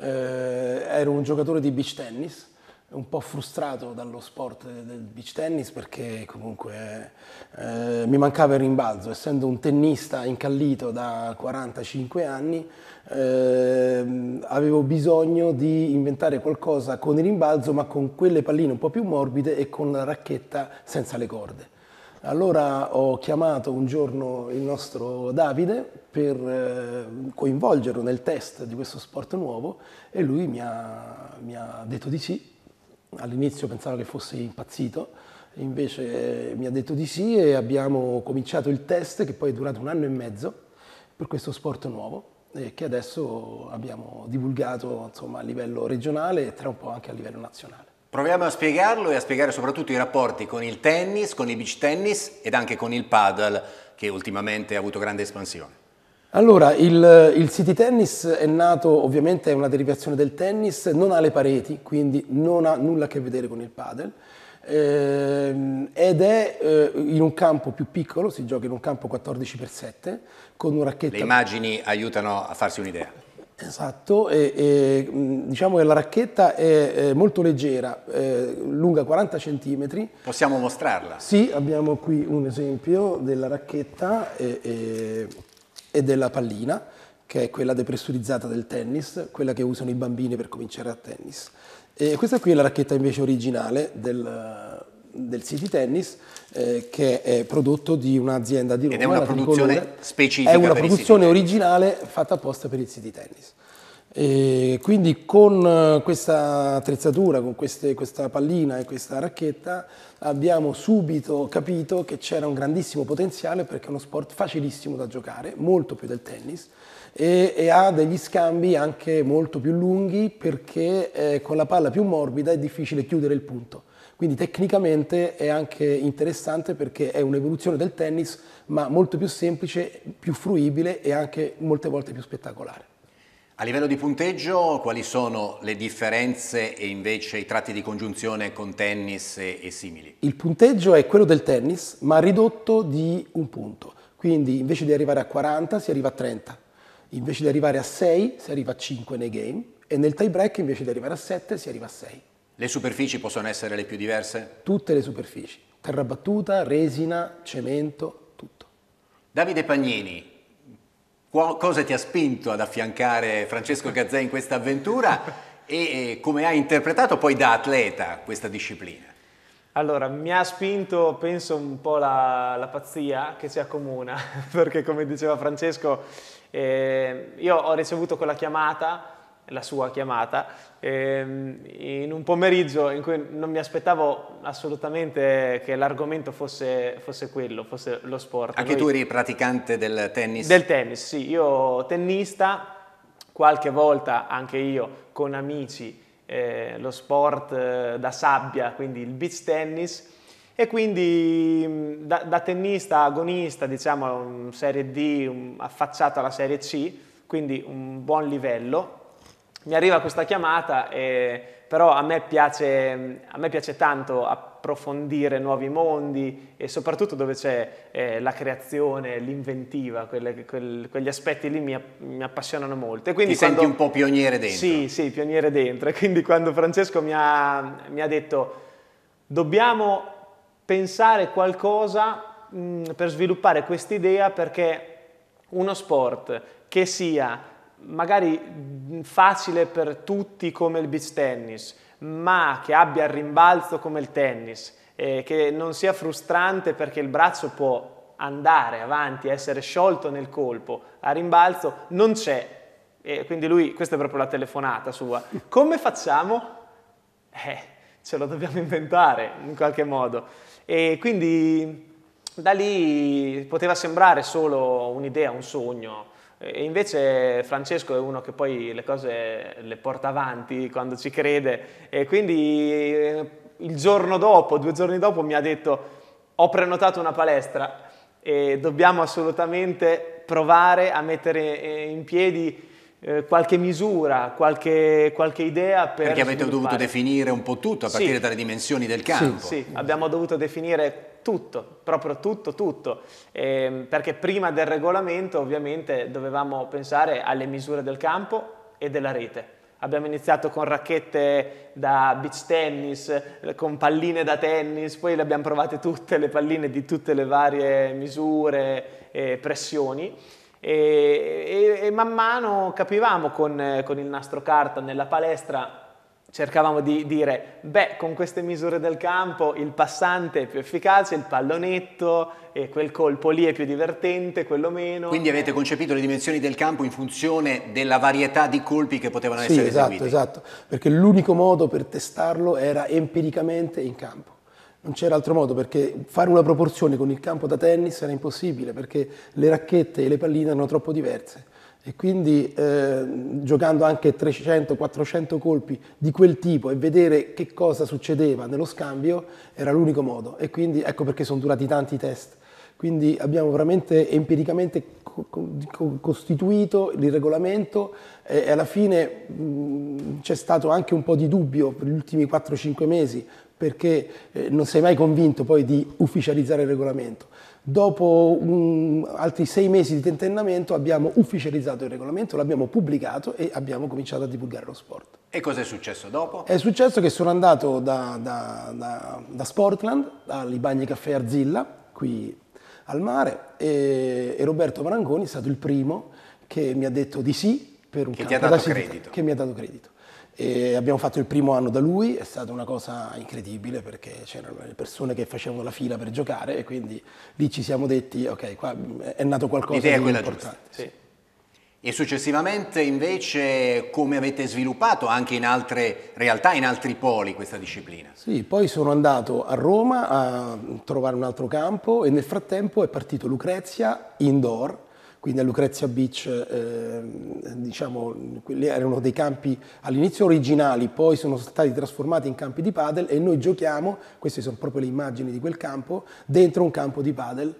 eh, ero un giocatore di beach tennis, un po' frustrato dallo sport del beach tennis perché comunque eh, mi mancava il rimbalzo, essendo un tennista incallito da 45 anni eh, avevo bisogno di inventare qualcosa con il rimbalzo ma con quelle palline un po' più morbide e con la racchetta senza le corde. Allora ho chiamato un giorno il nostro Davide per eh, coinvolgerlo nel test di questo sport nuovo e lui mi ha, mi ha detto di sì. All'inizio pensavo che fosse impazzito, invece eh, mi ha detto di sì e abbiamo cominciato il test che poi è durato un anno e mezzo per questo sport nuovo e che adesso abbiamo divulgato insomma, a livello regionale e tra un po' anche a livello nazionale. Proviamo a spiegarlo e a spiegare soprattutto i rapporti con il tennis, con il beach tennis ed anche con il paddle che ultimamente ha avuto grande espansione. Allora, il, il, city tennis è nato, ovviamente è una derivazione del tennis, non ha le pareti, quindi non ha nulla a che vedere con il padel, ehm, ed è eh, in un campo più piccolo, si gioca in un campo 14x7, con un racchetto... Le immagini aiutano a farsi un'idea. Esatto, e, e, diciamo che la racchetta è, è molto leggera, è lunga 40 cm. Possiamo mostrarla? Sì, abbiamo qui un esempio della racchetta e, e della pallina, che è quella depressurizzata del tennis, quella che usano i bambini per cominciare a tennis. E questa qui è la racchetta invece originale del, del City Tennis eh, che è prodotto di un'azienda di Roma. Ed è una produzione specifica. È una produzione originale fatta apposta per il City Tennis. E quindi con eh, questa attrezzatura, con queste, questa pallina e questa racchetta abbiamo subito capito che c'era un grandissimo potenziale perché è uno sport facilissimo da giocare, molto più del tennis e, e ha degli scambi anche molto più lunghi perché eh, con la palla più morbida è difficile chiudere il punto quindi tecnicamente è anche interessante perché è un'evoluzione del tennis, ma molto più semplice, più fruibile e anche molte volte più spettacolare. A livello di punteggio, quali sono le differenze e invece i tratti di congiunzione con tennis e, e, simili? Il punteggio è quello del tennis, ma ridotto di un punto. Quindi invece di arrivare a 40 si arriva a 30, invece di arrivare a 6 si arriva a 5 nei game e nel tie break invece di arrivare a 7 si arriva a 6. Le superfici possono essere le più diverse? Tutte le superfici, terra battuta, resina, cemento, tutto. Davide Pagnini, cosa ti ha spinto ad affiancare Francesco Gazzè in questa avventura e come hai interpretato poi da atleta questa disciplina? Allora, mi ha spinto, penso, un po' la, la pazzia che si accomuna, perché come diceva Francesco, eh, io ho ricevuto quella chiamata la sua chiamata, ehm, in un pomeriggio in cui non mi aspettavo assolutamente che l'argomento fosse, fosse quello, fosse lo sport. Anche Noi, tu eri praticante del tennis? Del tennis, sì, io tennista, qualche volta anche io con amici eh, lo sport eh, da sabbia, quindi il beach tennis, e quindi mm, da, da tennista agonista, diciamo, serie D, affacciato alla serie C, quindi un buon livello, mi arriva questa chiamata, e, però a me, piace, a me, piace, tanto approfondire nuovi mondi e soprattutto dove c'è eh, la creazione, l'inventiva, quelle, quel, quegli aspetti lì mi, mi appassionano molto. E quindi Ti quando, senti un po' pioniere dentro. Sì, sì, pioniere dentro. E quindi quando Francesco mi ha, mi ha detto dobbiamo pensare qualcosa mh, mm, per sviluppare quest'idea perché uno sport che sia magari facile per tutti come il beach tennis, ma che abbia il rimbalzo come il tennis, eh, che non sia frustrante perché il braccio può andare avanti, essere sciolto nel colpo, a rimbalzo non c'è. E quindi lui, questa è proprio la telefonata sua. Come facciamo? Eh, ce lo dobbiamo inventare in qualche modo. E quindi da lì poteva sembrare solo un'idea, un sogno, e invece Francesco è uno che poi le cose le porta avanti quando ci crede e quindi eh, il giorno dopo, due giorni dopo mi ha detto ho prenotato una palestra e dobbiamo assolutamente provare a mettere eh, in piedi eh, qualche misura, qualche, qualche idea per... Perché avete dovuto definire un po' tutto a partire sì. dalle dimensioni del campo. Sì, sì, abbiamo dovuto definire tutto, proprio tutto, tutto, eh, perché prima del regolamento ovviamente dovevamo pensare alle misure del campo e della rete. Abbiamo iniziato con racchette da beach tennis, eh, con palline da tennis, poi le abbiamo provate tutte, le palline di tutte le varie misure e pressioni e, e, e man mano capivamo con, con, il nastro carta nella palestra, cercavamo di dire, beh, con queste misure del campo il passante è più efficace, il pallonetto, e quel colpo lì è più divertente, quello meno. Quindi avete concepito le dimensioni del campo in funzione della varietà di colpi che potevano sì, essere esatto, eseguiti. Esatto, esatto, perché l'unico modo per testarlo era empiricamente in campo non c'era altro modo perché fare una proporzione con il campo da tennis era impossibile perché le racchette e le palline erano troppo diverse e quindi eh, giocando anche 300-400 colpi di quel tipo e vedere che cosa succedeva nello scambio era l'unico modo e quindi ecco perché sono durati tanti test. Quindi abbiamo veramente empiricamente costituito il regolamento e alla fine mm, c'è stato anche un po' di dubbio per gli ultimi 4-5 mesi perché eh, non sei mai convinto poi di ufficializzare il regolamento. Dopo un, altri sei mesi di tentennamento abbiamo ufficializzato il regolamento, l'abbiamo pubblicato e abbiamo cominciato a divulgare lo sport. E cosa è successo dopo? È successo che sono andato da, da, da, da Sportland, dagli bagni caffè Arzilla, qui al mare, e, e Roberto Maranconi è stato il primo che mi ha detto di sì per un che campo ti ha dato credito. che mi ha dato credito. E abbiamo fatto il primo anno da lui, è stata una cosa incredibile perché c'erano le persone che facevano la fila per giocare e quindi lì ci siamo detti, ok, qua è nato qualcosa L'idea di importante. Sì. E successivamente invece come avete sviluppato anche in altre realtà, in altri poli questa disciplina? Sì, poi sono andato a Roma a trovare un altro campo e nel frattempo è partito Lucrezia indoor quindi a Lucrezia Beach eh, diciamo, erano dei campi all'inizio originali, poi sono stati trasformati in campi di padel e noi giochiamo, queste sono proprio le immagini di quel campo, dentro un campo di padel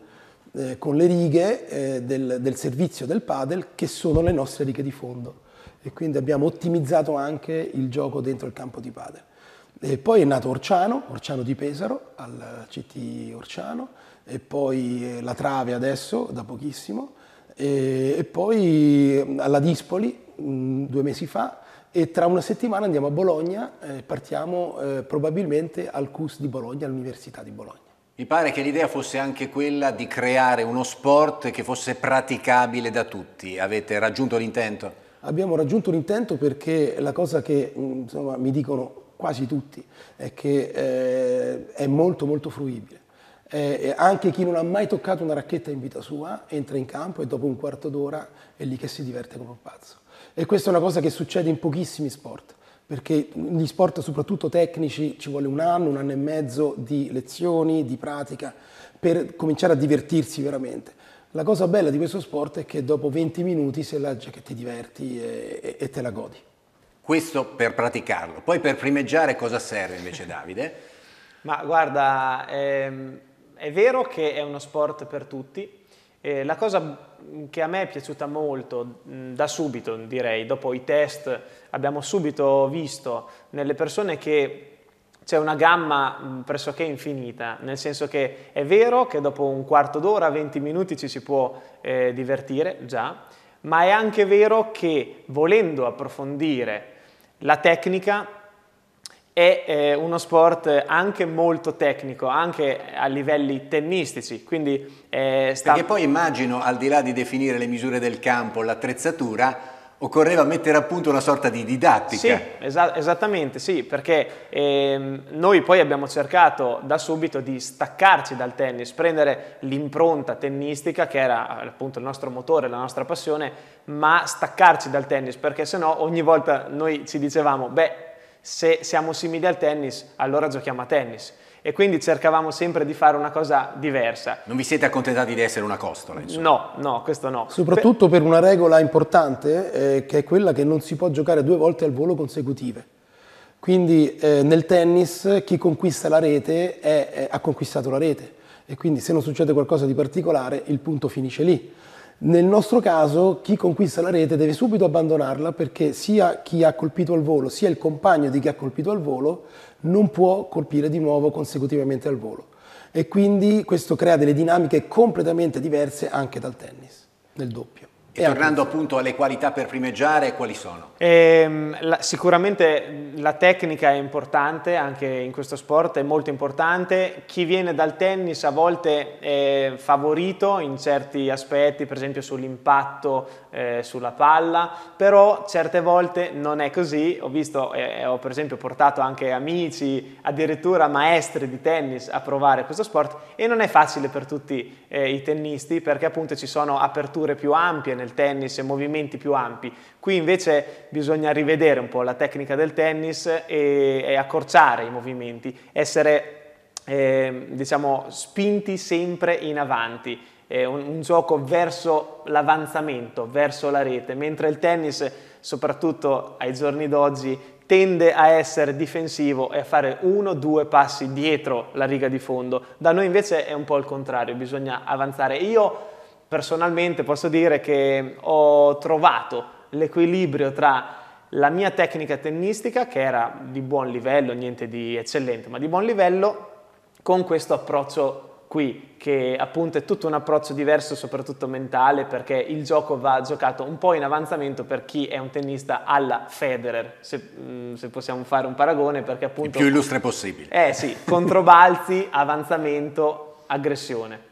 eh, con le righe eh, del, del, servizio del padel che sono le nostre righe di fondo e quindi abbiamo ottimizzato anche il gioco dentro il campo di padel. E poi è nato Orciano, Orciano di Pesaro, al CT Orciano, e poi eh, la Trave adesso, da pochissimo, e, e poi mm, alla Dispoli, mh, mm, due mesi fa, e tra una settimana andiamo a Bologna, eh, partiamo eh, probabilmente al CUS di Bologna, all'Università di Bologna. Mi pare che l'idea fosse anche quella di creare uno sport che fosse praticabile da tutti. Avete raggiunto l'intento? Abbiamo raggiunto l'intento perché la cosa che mm, insomma, mi dicono quasi tutti è che eh, è molto molto fruibile. Eh, anche chi non ha mai toccato una racchetta in vita sua entra in campo e dopo un quarto d'ora è lì che si diverte come un pazzo. E questa è una cosa che succede in pochissimi sport, perché gli sport soprattutto tecnici ci vuole un anno, un anno e mezzo di lezioni, di pratica, per cominciare a divertirsi veramente. La cosa bella di questo sport è che dopo 20 minuti sei là già che ti diverti e, e te la godi. Questo per praticarlo. Poi per primeggiare cosa serve invece Davide? Ma guarda, ehm, è vero che è uno sport per tutti, eh, la cosa che a me è piaciuta molto da subito, direi, dopo i test, abbiamo subito visto nelle persone che c'è una gamma pressoché infinita, nel senso che è vero che dopo un quarto d'ora, 20 minuti ci si può eh, divertire, già, ma è anche vero che volendo approfondire la tecnica è eh, uno sport anche molto tecnico, anche a livelli tennistici, quindi... Eh, sta... Perché poi immagino, al di là di definire le misure del campo, l'attrezzatura, occorreva mettere a punto una sorta di didattica. Sì, esa esattamente, sì, perché ehm, noi poi abbiamo cercato da subito di staccarci dal tennis, prendere l'impronta tennistica che era appunto il nostro motore, la nostra passione, ma staccarci dal tennis, perché sennò ogni volta noi ci dicevamo, beh, se siamo simili al tennis, allora giochiamo a tennis. E quindi cercavamo sempre di fare una cosa diversa. Non vi siete accontentati di essere una costola? Insomma. No, no, questo no. Soprattutto per, una regola importante, eh, che è quella che non si può giocare due volte al volo consecutive. Quindi eh, nel tennis chi conquista la rete è, è, ha conquistato la rete e quindi se non succede qualcosa di particolare il punto finisce lì. Nel nostro caso chi conquista la rete deve subito abbandonarla perché sia chi ha colpito al volo sia il compagno di chi ha colpito al volo non può colpire di nuovo consecutivamente al volo e quindi questo crea delle dinamiche completamente diverse anche dal tennis, nel doppio. E tornando appunto alle qualità per primeggiare, quali sono? Ehm, la, sicuramente la tecnica è importante, anche in questo sport è molto importante. Chi viene dal tennis a volte è favorito in certi aspetti, per esempio sull'impatto eh, sulla palla, però certe volte non è così. Ho visto, eh, ho per esempio portato anche amici, addirittura maestri di tennis a provare questo sport e non è facile per tutti eh, i tennisti perché appunto ci sono aperture più ampie nel nel tennis e movimenti più ampi. Qui invece bisogna rivedere un po' la tecnica del tennis e, e accorciare i movimenti, essere eh, diciamo, spinti sempre in avanti. È un, un gioco verso l'avanzamento, verso la rete, mentre il tennis, soprattutto ai giorni d'oggi, tende a essere difensivo e a fare uno o due passi dietro la riga di fondo. Da noi invece è un po' il contrario, bisogna avanzare. Io Personalmente posso dire che ho trovato l'equilibrio tra la mia tecnica tennistica, che era di buon livello, niente di eccellente, ma di buon livello, con questo approccio qui, che appunto è tutto un approccio diverso, soprattutto mentale, perché il gioco va giocato un po' in avanzamento per chi è un tennista alla Federer, se, mm, se possiamo fare un paragone, perché appunto... Il più illustre possibile. Eh sì, controbalzi, avanzamento, aggressione.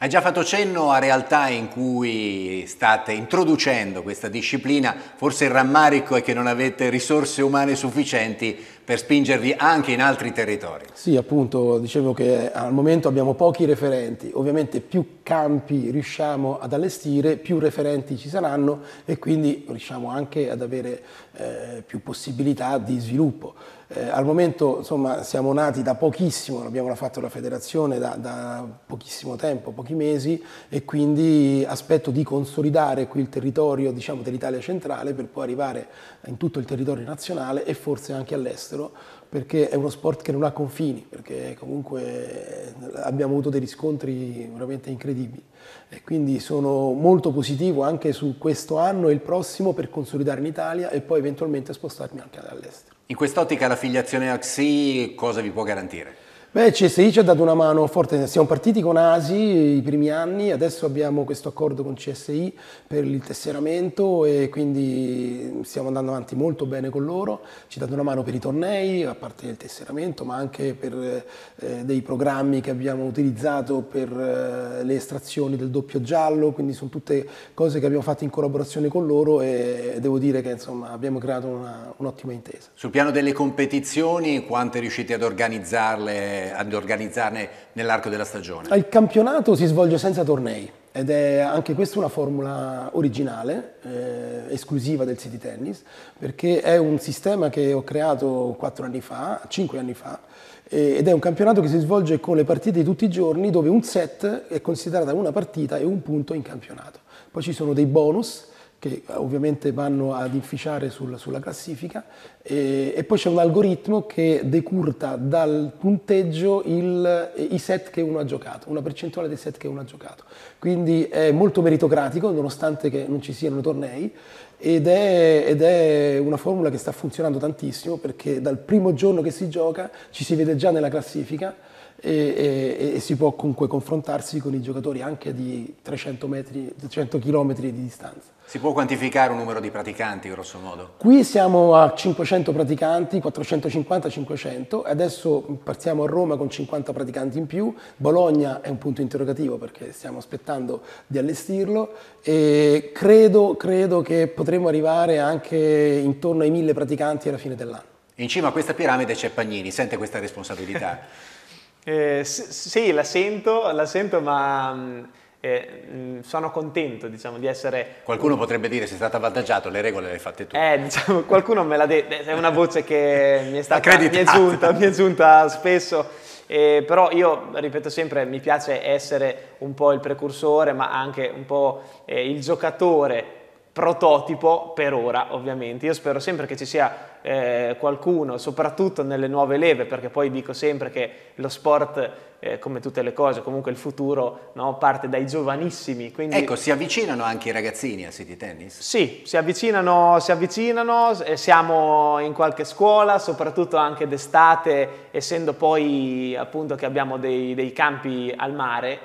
Hai già fatto cenno a realtà in cui state introducendo questa disciplina, forse il rammarico è che non avete risorse umane sufficienti per spingervi anche in altri territori. Sì, appunto, dicevo che al momento abbiamo pochi referenti, ovviamente più campi riusciamo ad allestire, più referenti ci saranno e quindi riusciamo anche ad avere eh, più possibilità di sviluppo. Eh, al momento insomma, siamo nati da pochissimo, abbiamo fatto la federazione da, da, pochissimo tempo, pochi mesi, e quindi aspetto di consolidare qui il territorio diciamo, dell'Italia centrale per poi arrivare in tutto il territorio nazionale e forse anche all'estero, perché è uno sport che non ha confini, perché comunque eh, abbiamo avuto dei riscontri veramente incredibili. E quindi sono molto positivo anche su questo anno e il prossimo per consolidare in Italia e poi eventualmente spostarmi anche all'estero. In quest'ottica la filiazione AXI cosa vi può garantire? Beh, CSI ci ha dato una mano forte, siamo partiti con ASI i primi anni, adesso abbiamo questo accordo con CSI per il tesseramento e quindi stiamo andando avanti molto bene con loro, ci ha dato una mano per i tornei, a parte il tesseramento, ma anche per eh, dei programmi che abbiamo utilizzato per eh, le estrazioni del doppio giallo, quindi sono tutte cose che abbiamo fatto in collaborazione con loro e devo dire che insomma, abbiamo creato un'ottima un intesa. Sul piano delle competizioni, quante riuscite ad organizzarle? eh, ad organizzarne nell'arco della stagione? Il campionato si svolge senza tornei ed è anche questa una formula originale, eh, esclusiva del City Tennis, perché è un sistema che ho creato 4 anni fa, 5 anni fa, ed è un campionato che si svolge con le partite di tutti i giorni dove un set è considerata una partita e un punto in campionato. Poi ci sono dei bonus che ovviamente vanno ad inficiare sul, sulla classifica e, e poi c'è un algoritmo che decurta dal punteggio il, i set che uno ha giocato, una percentuale dei set che uno ha giocato. Quindi è molto meritocratico nonostante che non ci siano tornei ed è, ed è una formula che sta funzionando tantissimo perché dal primo giorno che si gioca ci si vede già nella classifica e, e, e, si può comunque confrontarsi con i giocatori anche di 300, metri, 300 km di distanza. Si può quantificare un numero di praticanti grosso modo? Qui siamo a 500 praticanti, 450-500, adesso partiamo a Roma con 50 praticanti in più, Bologna è un punto interrogativo perché stiamo aspettando di allestirlo e credo, credo che potremo arrivare anche intorno ai 1000 praticanti alla fine dell'anno. In cima a questa piramide c'è Pagnini, sente questa responsabilità. Eh, sì, la sento, la sento ma mm, eh, mm, sono contento diciamo, di essere... Qualcuno un... potrebbe dire sei stato avvantaggiato, le regole le hai fatte tu. Eh, diciamo, qualcuno me l'ha detto, è una voce che mi è, stata, mi è, giunta, mi è giunta spesso. Eh, però io ripeto sempre, mi piace essere un po' il precursore, ma anche un po' eh, il giocatore prototipo per ora ovviamente. Io spero sempre che ci sia eh, qualcuno, soprattutto nelle nuove leve, perché poi dico sempre che lo sport, eh, come tutte le cose, comunque il futuro no, parte dai giovanissimi. Quindi... Ecco, si avvicinano anche i ragazzini a City Tennis? Sì, si avvicinano, si avvicinano, eh, siamo in qualche scuola, soprattutto anche d'estate, essendo poi appunto che abbiamo dei, dei campi al mare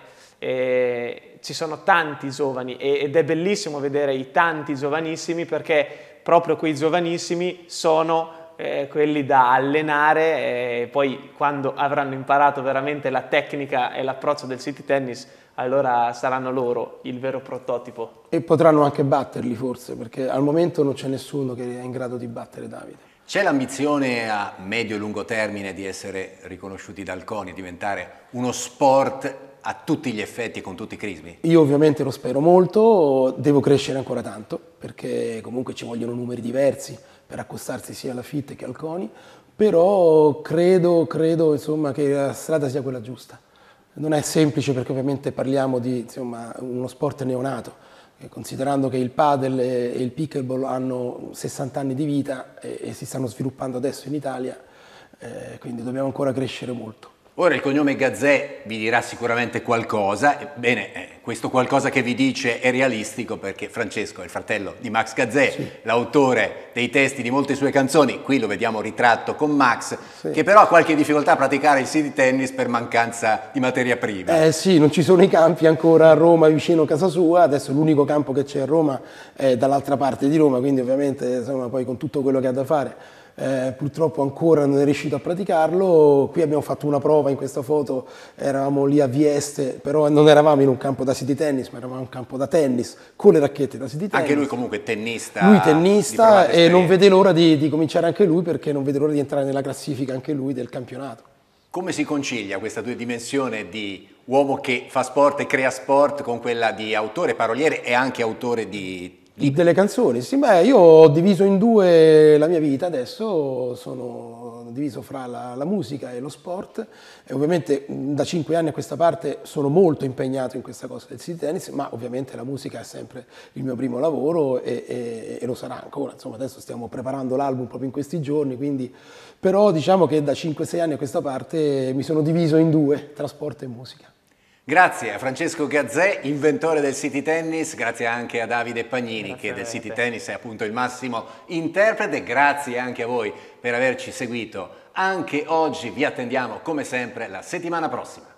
eh, ci sono tanti giovani ed è bellissimo vedere i tanti giovanissimi perché proprio quei giovanissimi sono eh, quelli da allenare e eh, poi quando avranno imparato veramente la tecnica e l'approccio del city tennis allora saranno loro il vero prototipo. E potranno anche batterli forse perché al momento non c'è nessuno che è in grado di battere Davide. C'è l'ambizione a medio e lungo termine di essere riconosciuti dal CONI, diventare uno sport a tutti gli effetti con tutti i crismi? Io ovviamente lo spero molto, devo crescere ancora tanto perché comunque ci vogliono numeri diversi per accostarsi sia alla FIT che al CONI, però credo, credo insomma, che la strada sia quella giusta. Non è semplice perché ovviamente parliamo di insomma, uno sport neonato, eh, considerando che il padel e il pickleball hanno 60 anni di vita e, si stanno sviluppando adesso in Italia, eh, quindi dobbiamo ancora crescere molto. Ora il cognome Gazzè vi dirà sicuramente qualcosa, ebbene eh, questo qualcosa che vi dice è realistico perché Francesco è il fratello di Max Gazzè, sì. l'autore dei testi di molte sue canzoni, qui lo vediamo ritratto con Max, sì. che però ha qualche difficoltà a praticare il city tennis per mancanza di materia prima. Eh sì, non ci sono i campi ancora a Roma vicino a casa sua, adesso l'unico campo che c'è a Roma è dall'altra parte di Roma, quindi ovviamente insomma, poi con tutto quello che ha da fare eh, purtroppo ancora non è riuscito a praticarlo. Qui abbiamo fatto una prova in questa foto, eravamo lì a Vieste, però non eravamo in un campo da city tennis, ma eravamo in un campo da tennis con le racchette da city tennis. Anche lui comunque tennista. Lui tennista e non vede l'ora di, di cominciare anche lui perché non vede l'ora di entrare nella classifica anche lui del campionato. Come si concilia questa due dimensione di uomo che fa sport e crea sport con quella di autore, paroliere e anche autore di delle canzoni, sì, beh, io ho diviso in due la mia vita adesso, sono diviso fra la, la, musica e lo sport e ovviamente da cinque anni a questa parte sono molto impegnato in questa cosa del city tennis, ma ovviamente la musica è sempre il mio primo lavoro e, e, e lo sarà ancora, insomma adesso stiamo preparando l'album proprio in questi giorni, quindi però diciamo che da 5-6 anni a questa parte mi sono diviso in due tra sport e musica. Grazie a Francesco Gazzè, inventore del City Tennis, grazie anche a Davide Pagnini grazie che del City Tennis è appunto il massimo interprete, grazie anche a voi per averci seguito anche oggi, vi attendiamo come sempre la settimana prossima.